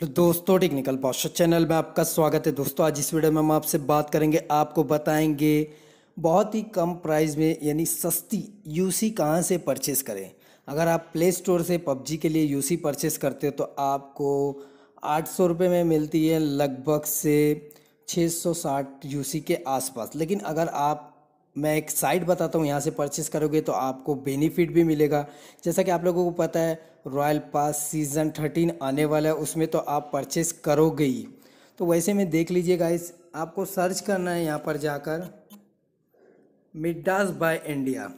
तो दोस्तों technical poster channel में आपका स्वागत है दोस्तों आज इस वीडियो में हम आपसे बात करेंगे आपको बताएंगे बहुत ही कम प्राइस में यानी सस्ती यूसी कहाँ से परचेस करें अगर आप प्ले स्टोर से पबजी के लिए यूसी परचेस करते हो तो आपको आठ सौ रुपये में मिलती है लगभग से सौ साठ यू के आसपास लेकिन अगर आप मैं एक साइट बताता हूँ यहाँ से परचेस करोगे तो आपको बेनिफिट भी मिलेगा जैसा कि आप लोगों को पता है रॉयल पास सीज़न थर्टीन आने वाला है उसमें तो आप परचेस करोगे ही तो वैसे में देख लीजिए गाइस आपको सर्च करना है यहाँ पर जाकर मिडास बाय इंडिया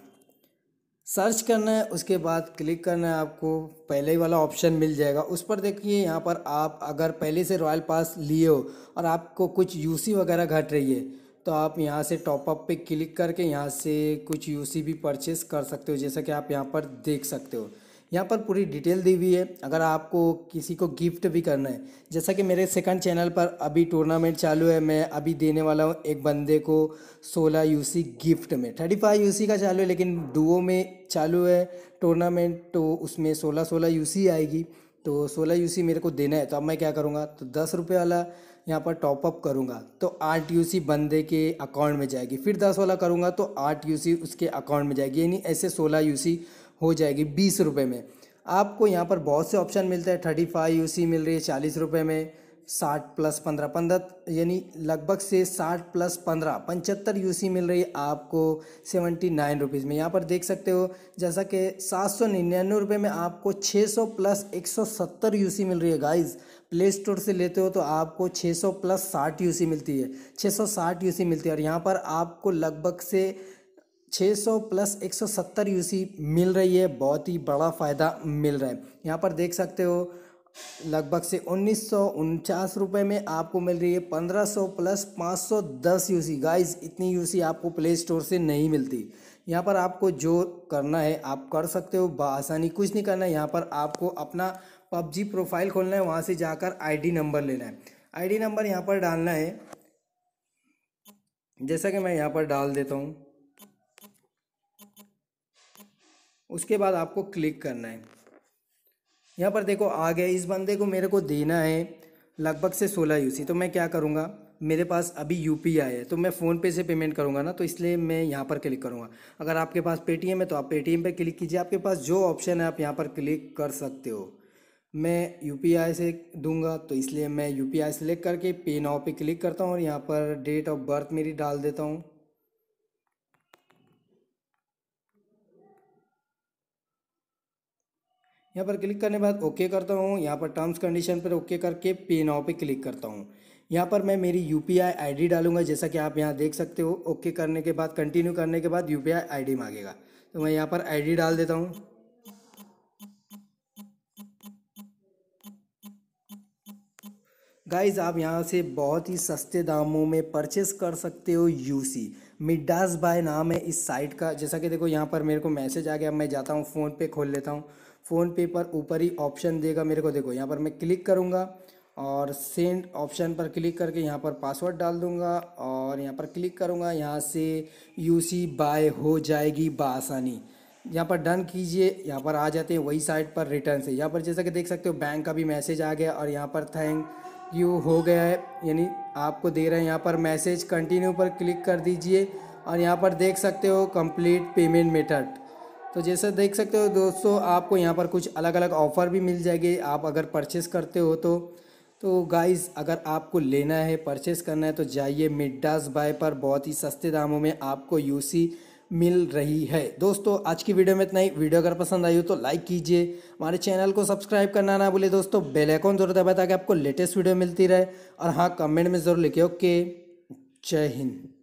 सर्च करना है उसके बाद क्लिक करना है आपको पहले ही वाला ऑप्शन मिल जाएगा उस पर देखिए यहाँ पर आप अगर पहले से रॉयल पास लिए हो और आपको कुछ यूसी वगैरह घट रही है तो आप यहाँ से टॉपअप पे क्लिक करके यहाँ से कुछ यू सी परचेस कर सकते हो जैसा कि आप यहाँ पर देख सकते हो यहाँ पर पूरी डिटेल दी हुई है अगर आपको किसी को गिफ्ट भी करना है जैसा कि मेरे सेकंड चैनल पर अभी टूर्नामेंट चालू है मैं अभी देने वाला हूँ एक बंदे को 16 यूसी गिफ्ट में 35 यूसी का चालू है लेकिन डुओ में चालू है टूर्नामेंट तो उसमें 16 16 यूसी आएगी तो सोलह यू मेरे को देना है तो अब मैं क्या करूँगा तो दस रुपये वाला यहाँ पर टॉपअप करूँगा तो आठ यू बंदे के अकाउंट में जाएगी फिर दस वाला करूँगा तो आठ यू उसके अकाउंट में जाएगी यानी ऐसे सोलह यू हो जाएगी बीस रुपये में आपको यहाँ पर बहुत से ऑप्शन मिलते हैं थर्टी फाइव यू मिल रही है चालीस रुपये में साठ प्लस पंद्रह पंद्रह यानी लगभग से साठ प्लस पंद्रह पंचहत्तर यू मिल रही है आपको सेवेंटी नाइन रुपीज़ में यहाँ पर देख सकते हो जैसा कि सात सौ निन्यानवे रुपये में आपको छः सौ प्लस एक सौ सत्तर यू मिल रही है गाइस प्ले स्टोर से लेते हो तो आपको छः सौ प्लस साठ यू मिलती है छः सौ साठ यू मिलती है और यहाँ पर आपको लगभग से सौ प्लस एक सौ सत्तर यू मिल रही है बहुत ही बड़ा फ़ायदा मिल रहा है यहाँ पर देख सकते हो लगभग से उन्नीस रुपए में आपको मिल रही है 1500 प्लस 510 यूसी गाइस इतनी यूसी आपको प्ले स्टोर से नहीं मिलती यहाँ पर आपको जो करना है आप कर सकते हो बसानी कुछ नहीं करना है यहाँ पर आपको अपना पबजी प्रोफाइल खोलना है वहाँ से जाकर आईडी नंबर लेना है आईडी नंबर यहाँ पर डालना है जैसा कि मैं यहाँ पर डाल देता हूँ उसके बाद आपको क्लिक करना है यहाँ पर देखो आ गया इस बंदे को मेरे को देना है लगभग से सोलह यूसी तो मैं क्या करूँगा मेरे पास अभी यू पी आई है तो मैं फ़ोनपे से पेमेंट करूँगा ना तो इसलिए मैं यहाँ पर क्लिक करूँगा अगर आपके पास पेटीएम है तो आप पेटीएम पे क्लिक कीजिए आपके पास जो ऑप्शन है आप यहाँ पर क्लिक कर सकते हो मैं यू पी आई से दूंगा तो इसलिए मैं यू पी आई सेलेक्ट करके पे नाव पे क्लिक करता हूँ और यहाँ पर डेट ऑफ बर्थ मेरी डाल देता हूँ यहाँ पर क्लिक करने के बाद ओके करता हूँ यहाँ पर टर्म्स कंडीशन पर ओके करके पे नाव पे क्लिक करता हूँ यहाँ पर मैं मेरी यू पी आई डालूंगा जैसा कि आप यहाँ देख सकते हो ओके करने के बाद कंटिन्यू करने के बाद यू पी आई मांगेगा तो मैं यहाँ पर आई डाल देता हूँ गाइज आप यहाँ से बहुत ही सस्ते दामों में परचेस कर सकते हो यूसी मिडास बाय नाम है इस साइट का जैसा कि देखो यहाँ पर मेरे को मैसेज आ गया मैं जाता हूँ फ़ोन पे खोल लेता हूँ फ़ोन पे पर ऊपर ही ऑप्शन देगा मेरे को देखो यहाँ पर मैं क्लिक करूँगा और सेंड ऑप्शन पर क्लिक करके यहाँ पर पासवर्ड डाल दूँगा और यहाँ पर क्लिक करूँगा यहाँ से यू सी बाय हो जाएगी बासानी यहाँ पर डन कीजिए यहाँ पर आ जाते हैं वही साइट पर रिटर्न से यहाँ पर जैसा कि देख सकते हो बैंक का भी मैसेज आ गया और यहाँ पर थैंक यू हो गया है यानी आपको दे रहा है यहाँ पर मैसेज कंटिन्यू पर क्लिक कर दीजिए और यहाँ पर देख सकते हो कंप्लीट पेमेंट मेथड तो जैसे देख सकते हो दोस्तों आपको यहाँ पर कुछ अलग अलग ऑफ़र भी मिल जाएगी आप अगर परचेस करते हो तो तो गाइस अगर आपको लेना है परचेस करना है तो जाइए मिडास बाय पर बहुत ही सस्ते दामों में आपको यूसी मिल रही है दोस्तों आज की वीडियो में इतना ही वीडियो अगर पसंद आई हो तो लाइक कीजिए हमारे चैनल को सब्सक्राइब करना ना भूले दोस्तों बेल आइकॉन जरूर दबाए ताकि आपको लेटेस्ट वीडियो मिलती रहे और हाँ कमेंट में ज़रूर लिखे ओके जय हिंद